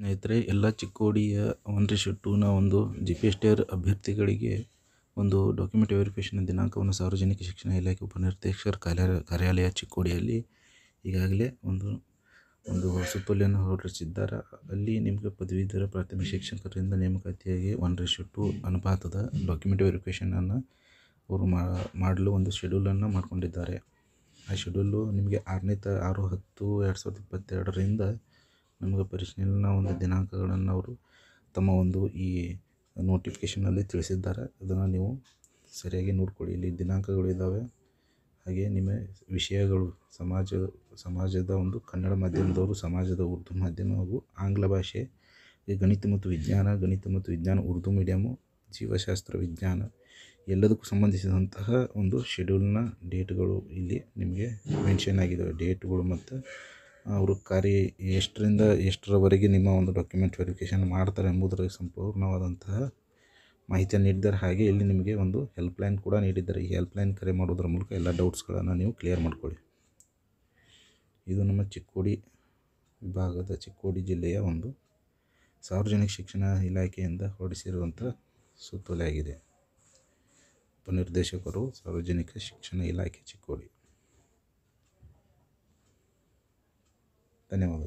ಸ್ನೇಹಿತರೆ ಎಲ್ಲ ಚಿಕ್ಕೋಡಿಯ ಒನ್ರಿ ಶೆಟ್ಟುನ ಒಂದು ಜಿ ಪಿ ಎಸ್ ಆರ್ ಅಭ್ಯರ್ಥಿಗಳಿಗೆ ಒಂದು ಡಾಕ್ಯುಮೆಂಟ್ ವೆರಿಫಿಕೇಷನ್ ದಿನಾಂಕವನ್ನು ಸಾರ್ವಜನಿಕ ಶಿಕ್ಷಣ ಇಲಾಖೆ ಉಪನಿರ್ದೇಶಕರ ಕಾರ್ಯಾಲಯ ಕಾರ್ಯಾಲಯ ಚಿಕ್ಕೋಡಿಯಲ್ಲಿ ಈಗಾಗಲೇ ಒಂದು ಒಂದು ಸುತ್ತೋಲೆಯನ್ನು ಹೊರಡಿಸಿದ್ದಾರೆ ಅಲ್ಲಿ ನಿಮಗೆ ಪದವೀಧರ ಪ್ರಾಥಮಿಕ ಶಿಕ್ಷಕರಿಂದ ನೇಮಕಾತಿಯಾಗಿ ಒನ್ ರೇಷು ಟು ಅನುಪಾತದ ಡಾಕ್ಯುಮೆಂಟ್ ವೆರಿಫಿಕೇಷನನ್ನು ಅವರು ಮಾಡಲು ಒಂದು ಶೆಡ್ಯೂಲನ್ನು ಮಾಡಿಕೊಂಡಿದ್ದಾರೆ ಆ ಶೆಡ್ಯೂಲು ನಿಮಗೆ ಆರನೇ ತ ಆರು ಹತ್ತು ಎರಡು ಸಾವಿರದ ಇಪ್ಪತ್ತೆರಡರಿಂದ ನಮಗೆ ಪರಿಶೀಲನಾ ಒಂದು ದಿನಾಂಕಗಳನ್ನು ಅವರು ತಮ್ಮ ಒಂದು ಈ ನೋಟಿಫಿಕೇಷನಲ್ಲಿ ತಿಳಿಸಿದ್ದಾರೆ ಅದನ್ನು ನೀವು ಸರಿಯಾಗಿ ನೋಡಿಕೊಳ್ಳಿ ಇಲ್ಲಿ ದಿನಾಂಕಗಳು ಇದ್ದಾವೆ ಹಾಗೆ ನಿಮಗೆ ವಿಷಯಗಳು ಸಮಾಜ ಸಮಾಜದ ಒಂದು ಕನ್ನಡ ಮಾಧ್ಯಮದವರು ಸಮಾಜದ ಉರ್ದು ಮಾಧ್ಯಮ ಹಾಗೂ ಆಂಗ್ಲ ಭಾಷೆ ಗಣಿತ ಮತ್ತು ವಿಜ್ಞಾನ ಗಣಿತ ಮತ್ತು ವಿಜ್ಞಾನ ಉರ್ದು ಮೀಡಿಯಮು ಜೀವಶಾಸ್ತ್ರ ವಿಜ್ಞಾನ ಎಲ್ಲದಕ್ಕೂ ಸಂಬಂಧಿಸಿದಂತಹ ಒಂದು ಶೆಡ್ಯೂಲ್ನ ಡೇಟ್ಗಳು ಇಲ್ಲಿ ನಿಮಗೆ ಮೆನ್ಷನ್ ಆಗಿದ್ದಾವೆ ಡೇಟ್ಗಳು ಮತ್ತು ಅವರು ಕಾರ್ಯ ಎಷ್ಟರಿಂದ ಎಷ್ಟರವರೆಗೆ ನಿಮ್ಮ ಒಂದು ಡಾಕ್ಯುಮೆಂಟ್ ವೆರಿಫಿಕೇಷನ್ ಮಾಡ್ತಾರೆ ಎಂಬುದರ ಸಂಪೂರ್ಣವಾದಂತಹ ಮಾಹಿತಿಯನ್ನು ನೀಡಿದ್ದಾರೆ ಹಾಗೆ ಇಲ್ಲಿ ನಿಮಗೆ ಒಂದು ಹೆಲ್ಪ್ಲೈನ್ ಕೂಡ ನೀಡಿದ್ದಾರೆ ಈ ಹೆಲ್ಪ್ಲೈನ್ ಕರೆ ಮಾಡೋದ್ರ ಮೂಲಕ ಎಲ್ಲ ಡೌಟ್ಸ್ಗಳನ್ನು ನೀವು ಕ್ಲಿಯರ್ ಮಾಡಿಕೊಳ್ಳಿ ಇದು ನಮ್ಮ ಚಿಕ್ಕೋಡಿ ವಿಭಾಗದ ಚಿಕ್ಕೋಡಿ ಜಿಲ್ಲೆಯ ಒಂದು ಸಾರ್ವಜನಿಕ ಶಿಕ್ಷಣ ಇಲಾಖೆಯಿಂದ ಹೊರಡಿಸಿರುವಂಥ ಸುತ್ತೋಲೆಯಾಗಿದೆ ಉಪನಿರ್ದೇಶಕರು ಸಾರ್ವಜನಿಕ ಶಿಕ್ಷಣ ಇಲಾಖೆ ಚಿಕ್ಕೋಡಿ 打电话。